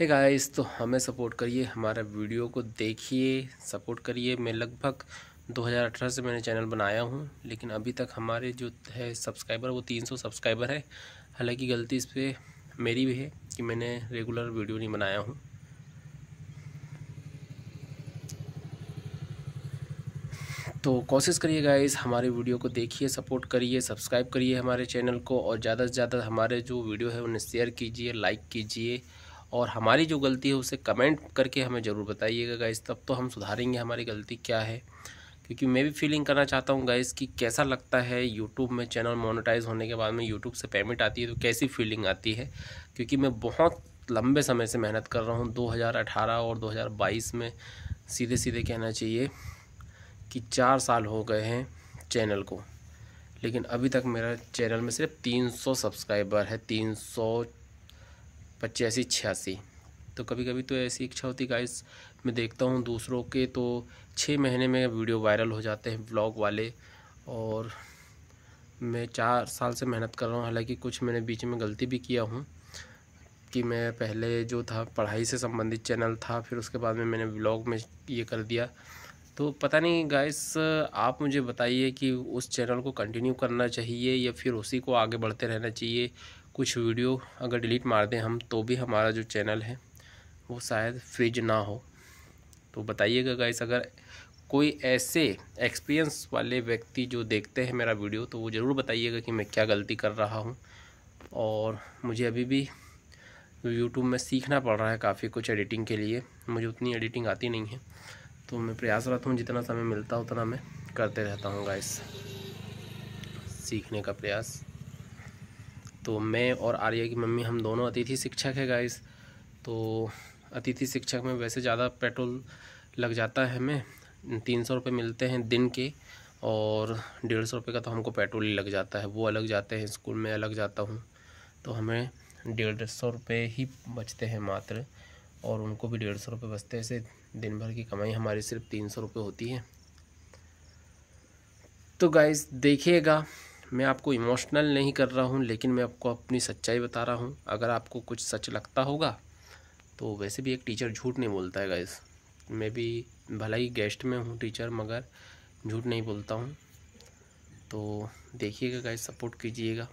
है गाइस तो हमें सपोर्ट करिए हमारा वीडियो को देखिए सपोर्ट करिए मैं लगभग 2018 से मैंने चैनल बनाया हूँ लेकिन अभी तक हमारे जो है सब्सक्राइबर वो 300 सब्सक्राइबर है हालांकि गलती इस पर मेरी भी है कि मैंने रेगुलर वीडियो नहीं बनाया हूँ तो कोशिश करिए गाइस हमारे वीडियो को देखिए सपोर्ट करिए सब्सक्राइब करिए हमारे चैनल को और ज़्यादा से ज़्यादा हमारे जो वीडियो है उन्हें शेयर कीजिए लाइक कीजिए और हमारी जो गलती है उसे कमेंट करके हमें ज़रूर बताइएगा गाइस तब तो हम सुधारेंगे हमारी गलती क्या है क्योंकि मैं भी फीलिंग करना चाहता हूँ गाइस कि कैसा लगता है यूट्यूब में चैनल मोनोटाइज होने के बाद में यूट्यूब से पेमेंट आती है तो कैसी फीलिंग आती है क्योंकि मैं बहुत लंबे समय से मेहनत कर रहा हूँ दो और दो में सीधे सीधे कहना चाहिए कि चार साल हो गए हैं चैनल को लेकिन अभी तक मेरा चैनल में सिर्फ 300 सब्सक्राइबर है पचासी छियासी तो कभी कभी तो ऐसी इच्छा होती गाइस मैं देखता हूँ दूसरों के तो छः महीने में वीडियो वायरल हो जाते हैं ब्लॉग वाले और मैं चार साल से मेहनत कर रहा हूँ हालांकि कुछ मैंने बीच में गलती भी किया हूँ कि मैं पहले जो था पढ़ाई से संबंधित चैनल था फिर उसके बाद में मैंने ब्लॉग में ये कर दिया तो पता नहीं गाइस आप मुझे बताइए कि उस चैनल को कंटिन्यू करना चाहिए या फिर उसी को आगे बढ़ते रहना चाहिए कुछ वीडियो अगर डिलीट मार दें हम तो भी हमारा जो चैनल है वो शायद फ्रिज ना हो तो बताइएगा गाइस अगर कोई ऐसे एक्सपीरियंस वाले व्यक्ति जो देखते हैं मेरा वीडियो तो वो ज़रूर बताइएगा कि मैं क्या गलती कर रहा हूँ और मुझे अभी भी यूट्यूब में सीखना पड़ रहा है काफ़ी कुछ एडिटिंग के लिए मुझे उतनी एडिटिंग आती नहीं है तो मैं प्रयासरत हूँ जितना समय मिलता उतना मैं करते रहता हूँ गाइस सीखने का प्रयास तो मैं और आर्या की मम्मी हम दोनों अतिथि शिक्षक है गाइस तो अतिथि शिक्षक में वैसे ज़्यादा पेट्रोल लग जाता है हमें तीन सौ रुपये मिलते हैं दिन के और डेढ़ सौ रुपये का तो हमको पेट्रोल ही लग जाता है वो अलग जाते हैं स्कूल में अलग जाता हूँ तो हमें डेढ़ सौ रुपये ही बचते हैं मात्र और उनको भी डेढ़ सौ रुपये बचते हैं ऐसे दिन भर की कमाई हमारी सिर्फ तीन सौ रुपये होती है तो गाइज़ देखिएगा मैं आपको इमोशनल नहीं कर रहा हूँ लेकिन मैं आपको अपनी सच्चाई बता रहा हूँ अगर आपको कुछ सच लगता होगा तो वैसे भी एक टीचर झूठ नहीं बोलता है गाइस मैं भी भला ही गेस्ट में हूँ टीचर मगर झूठ नहीं बोलता हूँ तो देखिएगा गाइस सपोर्ट कीजिएगा